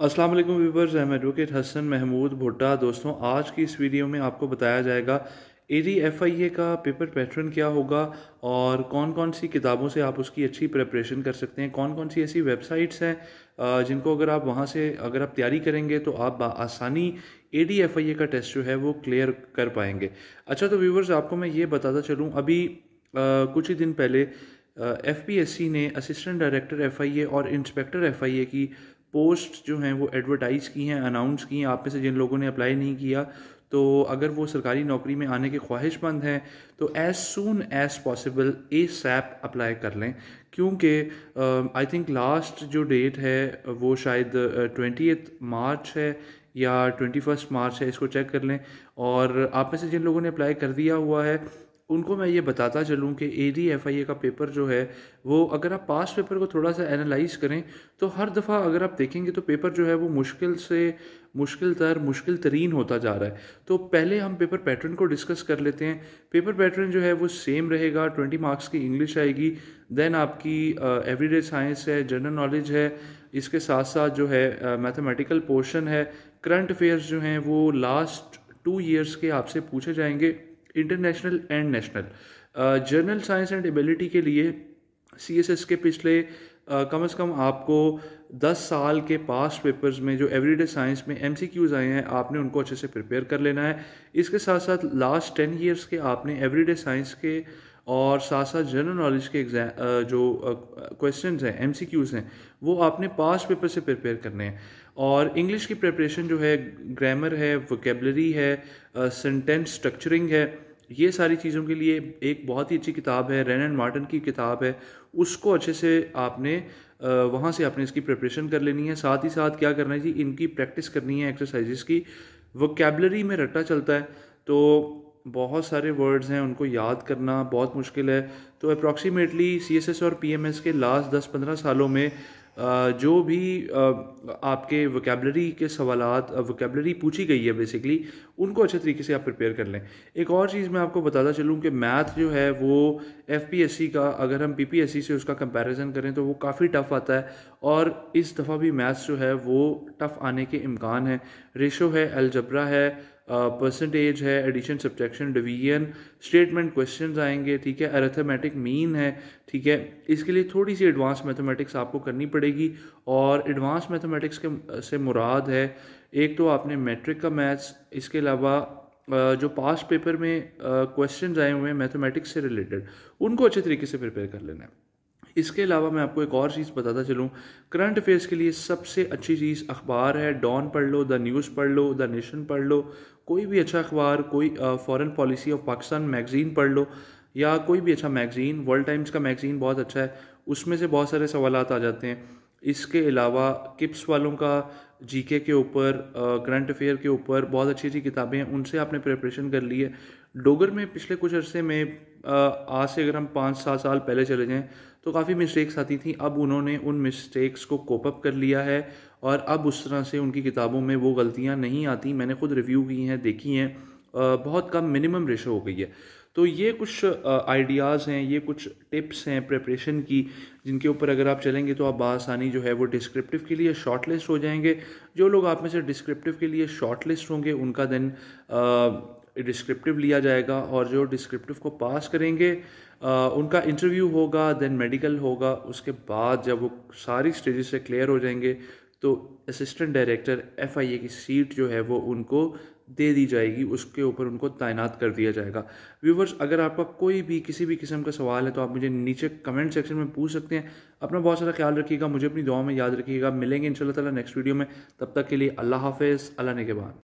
असलम वालेकुम am advocate Hasan Mahmood भुट्टा दोस्तों आज की इस वीडियो में आपको बताया जाएगा डी एफ आई ए का पेपर पैटर्न क्या होगा और कौन कौन सी किताबों से आप उसकी अच्छी प्रेपरेशन कर सकते हैं कौन कौन सी ऐसी वेबसाइट्स हैं जिनको अगर आप वहाँ से अगर आप तैयारी करेंगे तो आप आसानी ए डी एफ आई ए का टेस्ट जो है वो क्लियर कर पाएंगे अच्छा तो व्यूवर्स आपको मैं ये बताता चलूँ अभी आ, कुछ ही दिन पहले एफ पी एस सी ने assistant director F I A और इंस्पेक्टर एफ आई ए की पोस्ट जो हैं वो एडवर्टाइज़ की हैं अनाउंस की हैं आप में से जिन लोगों ने अप्लाई नहीं किया तो अगर वो सरकारी नौकरी में आने के ख्वाहिशमंद हैं तो as soon as possible ASAP apply कर लें क्योंकि आई थिंक लास्ट जो डेट है वो शायद ट्वेंटी मार्च है या ट्वेंटी फर्स्ट मार्च है इसको चेक कर लें और आप में से जिन लोगों ने अप्लाई कर दिया हुआ है उनको मैं ये बताता चलूँ कि ए डी एफ आई ए का पेपर जो है वो अगर आप पास्ट पेपर को थोड़ा सा एनालाइज करें तो हर दफ़ा अगर आप देखेंगे तो पेपर जो है वो मुश्किल से मुश्किल तर मुश्किल तरीन होता जा रहा है तो पहले हम पेपर पैटर्न को डिस्कस कर लेते हैं पेपर पैटर्न जो है वो सेम रहेगा ट्वेंटी मार्क्स की इंग्लिश आएगी देन आपकी एवरीडे uh, साइंस है जनरल नॉलेज है इसके साथ साथ जो है मैथमेटिकल uh, पोर्शन है करंट अफेयर्स जो हैं वो लास्ट टू ईयर्स के आपसे पूछे जाएंगे international and national journal science and ability के लिए सी एस एस के पिछले uh, कम अज़ कम आपको दस साल के पास पेपर्स में जो एवरीडे साइंस में एम सी क्यूज़ आए हैं आपने उनको अच्छे से प्रिपेयर कर लेना है इसके साथ साथ लास्ट टेन ईयर्स के आपने एवरीडे साइंस के uh, और साथ साथ जनरल नॉलेज के एग्ज़ाम जो क्वेश्चन हैं एम हैं वो आपने पास पेपर से प्रिपेयर करने हैं और इंग्लिश की प्रिपरेशन जो है ग्रामर है वोकेबलरी है सेंटेंस स्ट्रक्चरिंग है ये सारी चीज़ों के लिए एक बहुत ही अच्छी किताब है रेन एंड मार्टन की किताब है उसको अच्छे से आपने वहाँ से आपने इसकी प्रिपरेशन कर लेनी है साथ ही साथ क्या करना है जी इनकी प्रैक्टिस करनी है एक्सरसाइजेस की वोकेबलरी में रट्टा चलता है तो बहुत सारे वर्ड्स हैं उनको याद करना बहुत मुश्किल है तो अप्रॉक्सीमेटली सी एस एस और पी एम एस के लास्ट दस पंद्रह सालों में जो भी आपके वकेबलरी के सवाल वकेबलरी पूछी गई है बेसिकली उनको अच्छे तरीके से आप प्रिपेयर कर लें एक और चीज़ मैं आपको बताता चलूँ कि मैथ जो है वो एफ पी एस सी का अगर हम पी पी एस सी से उसका कंपैरिजन करें तो वो काफ़ी टफ़ आता है और इस दफ़ा भी मैथ्स जो है वो टफ़ आने के इम्कान है रेशो है अलजबरा है परसेंटेज है addition subtraction division statement questions आएंगे ठीक है अरेथमेटिक मीन है ठीक है इसके लिए थोड़ी सी एडवांस मैथमेटिक्स आपको करनी पड़ेगी और एडवांस मैथमेटिक्स के से मुराद है एक तो आपने मैट्रिक का मैथ्स इसके अलावा जो पास्ट पेपर में क्वेश्चंस आए हुए हैं मैथमेटिक्स से रिलेटेड उनको अच्छे तरीके से प्रिपेयर कर लेना है इसके अलावा मैं आपको एक और चीज़ बताता चलूँ करंट अफेयर्स के लिए सबसे अच्छी चीज़ अखबार है डॉन पढ़ लो द न्यूज़ पढ़ लो द नेशन पढ़ लो कोई भी अच्छा अखबार कोई foreign policy of Pakistan magazine पढ़ लो या कोई भी अच्छा मैगज़ीन वर्ल्ड टाइम्स का मैगज़ीन बहुत अच्छा है उसमें से बहुत सारे सवाल आ जाते हैं इसके अलावा किप्स वालों का जीके के ऊपर करंट अफेयर के ऊपर बहुत अच्छी अच्छी किताबें हैं उनसे आपने प्रिपरेशन कर ली है डोगर में पिछले कुछ अरसे में आज से अगर हम पाँच सात साल पहले चले जाएँ तो काफ़ी मिस्टेक्स आती थी अब उन्होंने उन मिस्टेक्स को कोप अप कर लिया है और अब उस तरह से उनकी किताबों में वो गलतियाँ नहीं आती मैंने खुद रिव्यू की हैं देखी हैं बहुत कम मिनिमम रेशो हो गई है तो ये कुछ आइडियाज़ हैं ये कुछ टिप्स हैं प्रेपरेशन की जिनके ऊपर अगर आप चलेंगे तो आप बासानी जो है वो डिस्क्रिप्टिव के लिए शॉर्ट लिस्ट हो जाएंगे जो लोग आप में से डिस्क्रिप्टिव के लिए शॉर्ट लिस्ट होंगे उनका दिन डिस्क्रिप्टिव लिया जाएगा और जो डिस्क्रिप्टिव को पास करेंगे आ, उनका इंटरव्यू होगा देन मेडिकल होगा उसके बाद जब वो सारी स्टेजेस से क्लियर हो जाएंगे तो असिस्टेंट डायरेक्टर एफ की सीट जो है वो उनको दे दी जाएगी उसके ऊपर उनको तैनात कर दिया जाएगा व्यूवर्स अगर आपका कोई भी किसी भी किस्म का सवाल है तो आप मुझे नीचे कमेंट सेक्शन में पूछ सकते हैं अपना बहुत सारा ख्याल रखिएगा मुझे अपनी दुआ में याद रखिएगा मिलेंगे इन ताला नेक्स्ट वीडियो में तब तक के लिए अल्लाह हाफिज़ अल्लाह ने के बाद